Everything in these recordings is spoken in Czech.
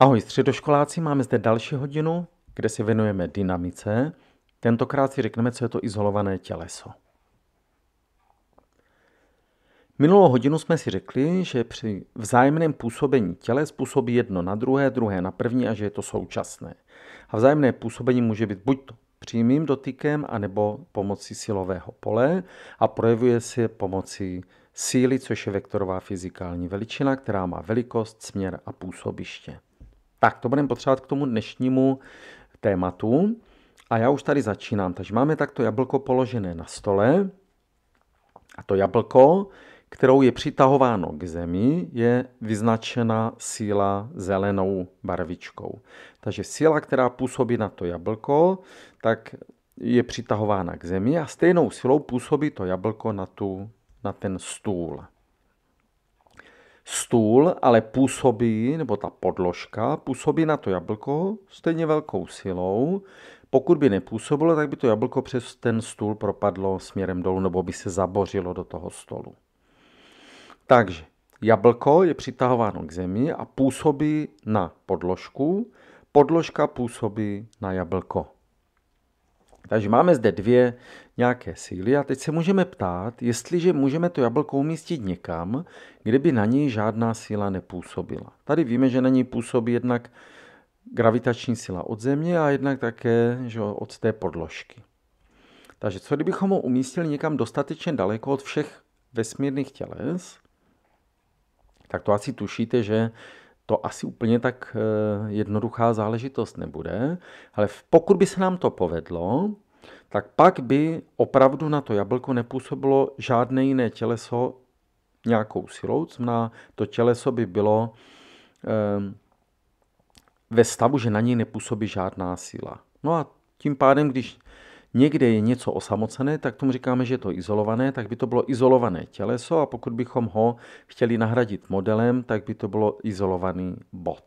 Ahoj středoškoláci, máme zde další hodinu, kde si věnujeme dynamice. Tentokrát si řekneme, co je to izolované těleso. Minulou hodinu jsme si řekli, že při vzájemném působení těles působí jedno na druhé, druhé na první a že je to současné. A vzájemné působení může být buď to přímým dotykem, anebo pomocí silového pole a projevuje se pomocí síly, což je vektorová fyzikální veličina, která má velikost, směr a působiště. Tak to budeme potřebovat k tomu dnešnímu tématu. A já už tady začínám. Takže máme takto jablko položené na stole. A to jablko, kterou je přitahováno k zemi, je vyznačena síla zelenou barvičkou. Takže síla, která působí na to jablko, tak je přitahována k zemi a stejnou silou působí to jablko na, tu, na ten stůl stůl ale působí, nebo ta podložka působí na to jablko stejně velkou silou. Pokud by nepůsobilo, tak by to jablko přes ten stůl propadlo směrem dolů nebo by se zabořilo do toho stolu. Takže jablko je přitahováno k zemi a působí na podložku, podložka působí na jablko. Takže máme zde dvě nějaké síly a teď se můžeme ptát, jestliže můžeme to jablko umístit někam, kde by na něj žádná síla nepůsobila. Tady víme, že na něj působí jednak gravitační síla od země a jednak také že od té podložky. Takže co kdybychom ho umístili někam dostatečně daleko od všech vesmírných těles, tak to asi tušíte, že to asi úplně tak eh, jednoduchá záležitost nebude, ale pokud by se nám to povedlo, tak pak by opravdu na to jablko nepůsobilo žádné jiné těleso nějakou silou, znamená, to těleso by bylo ehm, ve stavu, že na něj nepůsobí žádná síla. No a tím pádem, když někde je něco osamocené, tak tomu říkáme, že je to izolované, tak by to bylo izolované těleso a pokud bychom ho chtěli nahradit modelem, tak by to bylo izolovaný bod.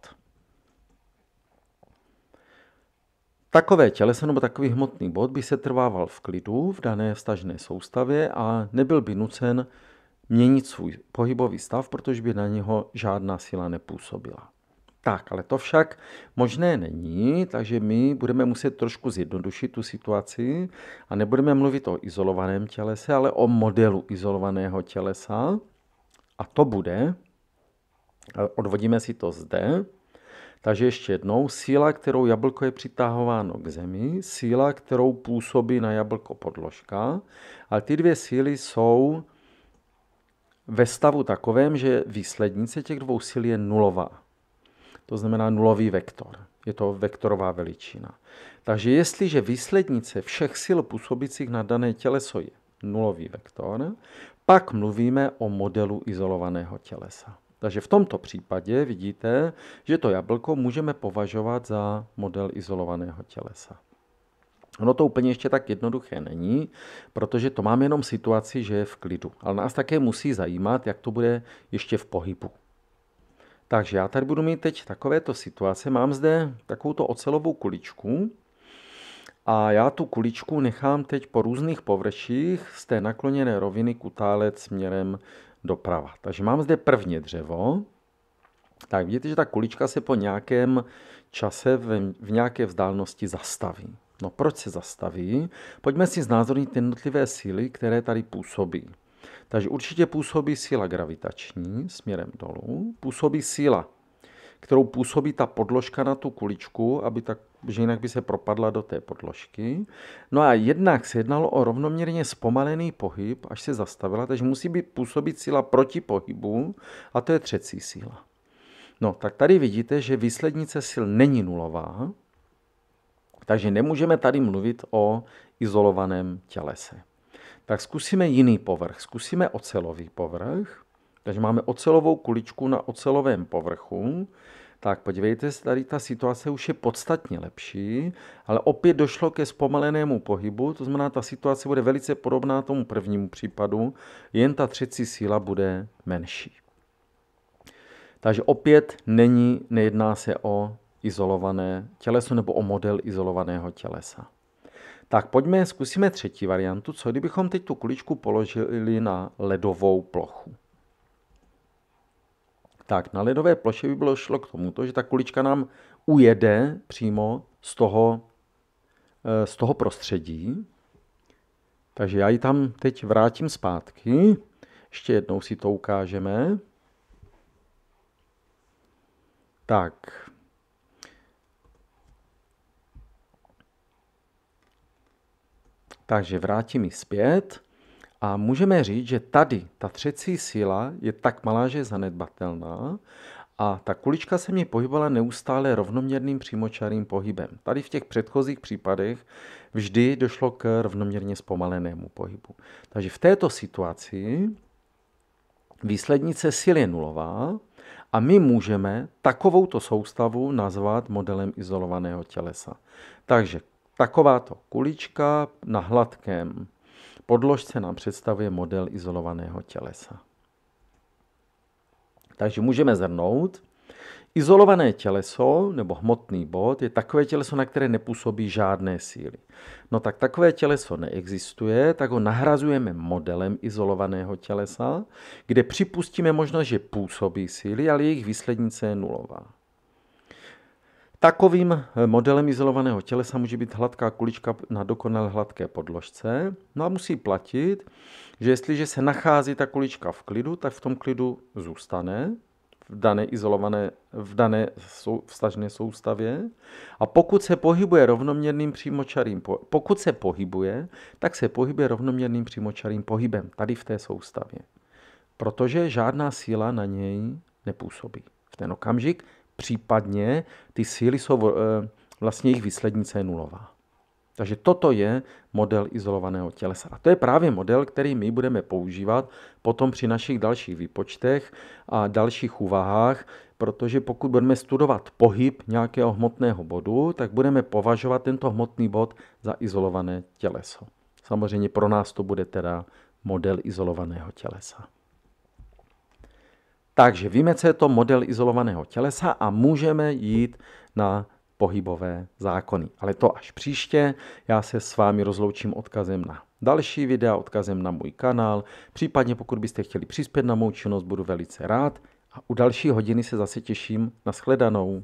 Takové těleso nebo takový hmotný bod by se trvával v klidu v dané vztažné soustavě a nebyl by nucen měnit svůj pohybový stav, protože by na něho žádná síla nepůsobila. Tak, ale to však možné není, takže my budeme muset trošku zjednodušit tu situaci a nebudeme mluvit o izolovaném tělese, ale o modelu izolovaného tělesa. A to bude, odvodíme si to zde, takže ještě jednou, síla, kterou jablko je přitahováno k zemi, síla, kterou působí na jablko podložka, ale ty dvě síly jsou ve stavu takovém, že výslednice těch dvou sil je nulová. To znamená nulový vektor. Je to vektorová veličina. Takže jestliže výslednice všech sil působících na dané těleso je nulový vektor, pak mluvíme o modelu izolovaného tělesa. Takže v tomto případě vidíte, že to jablko můžeme považovat za model izolovaného tělesa. Ono to úplně ještě tak jednoduché není, protože to mám jenom situaci, že je v klidu. Ale nás také musí zajímat, jak to bude ještě v pohybu. Takže já tady budu mít teď takovéto situace. Mám zde takovouto ocelovou kuličku a já tu kuličku nechám teď po různých površích z té nakloněné roviny kutálet směrem doprava. Takže mám zde první dřevo. Tak vidíte, že ta kulička se po nějakém čase v, v nějaké vzdálenosti zastaví. No proč se zastaví? Pojďme si znázornit jednotlivé síly, které tady působí. Takže určitě působí síla gravitační směrem dolů, působí síla kterou působí ta podložka na tu kuličku, aby tak, že jinak by se propadla do té podložky. No a jednak se jednalo o rovnoměrně zpomalený pohyb, až se zastavila, takže musí být působit síla proti pohybu a to je třecí síla. No, tak tady vidíte, že výslednice sil není nulová, takže nemůžeme tady mluvit o izolovaném tělese. Tak zkusíme jiný povrch, zkusíme ocelový povrch. Takže máme ocelovou kuličku na ocelovém povrchu. Tak podívejte se, tady ta situace už je podstatně lepší, ale opět došlo ke zpomalenému pohybu, to znamená, ta situace bude velice podobná tomu prvnímu případu, jen ta třecí síla bude menší. Takže opět není, nejedná se o izolované těleso nebo o model izolovaného tělesa. Tak pojďme, zkusíme třetí variantu, co kdybychom teď tu kuličku položili na ledovou plochu tak na ledové ploše by bylo šlo k tomu, že ta kulička nám ujede přímo z toho, eh, z toho prostředí. Takže já ji tam teď vrátím zpátky. Ještě jednou si to ukážeme. Tak. Takže vrátím ji zpět. A můžeme říct, že tady ta třecí síla je tak malá, že je zanedbatelná a ta kulička se mi pohybovala neustále rovnoměrným přímočarým pohybem. Tady v těch předchozích případech vždy došlo k rovnoměrně zpomalenému pohybu. Takže v této situaci výslednice sil je nulová a my můžeme takovouto soustavu nazvat modelem izolovaného tělesa. Takže takováto kulička na hladkém podložce nám představuje model izolovaného tělesa. Takže můžeme zhrnout, Izolované těleso nebo hmotný bod je takové těleso, na které nepůsobí žádné síly. No tak takové těleso neexistuje, tak ho nahrazujeme modelem izolovaného tělesa, kde připustíme možnost, že působí síly, ale jejich výslednice je nulová. Takovým eh, modelem izolovaného tělesa může být hladká kulička na dokonale hladké podložce. No a musí platit, že jestliže se nachází ta kulička v klidu, tak v tom klidu zůstane v dané izolované, v dané sou, vstažné soustavě. A pokud se pohybuje rovnoměrným přímočarým, pokud se pohybuje, tak se pohybuje rovnoměrným přímočarým pohybem tady v té soustavě. Protože žádná síla na něj nepůsobí. V ten okamžik případně ty síly jsou, eh, vlastně jejich výslednice je nulová. Takže toto je model izolovaného tělesa. A to je právě model, který my budeme používat potom při našich dalších výpočtech a dalších úvahách, protože pokud budeme studovat pohyb nějakého hmotného bodu, tak budeme považovat tento hmotný bod za izolované těleso. Samozřejmě pro nás to bude teda model izolovaného tělesa. Takže víme, co je to model izolovaného tělesa a můžeme jít na pohybové zákony. Ale to až příště. Já se s vámi rozloučím odkazem na další videa, odkazem na můj kanál. Případně pokud byste chtěli přispět na mou činnost, budu velice rád. A u další hodiny se zase těším. na shledanou.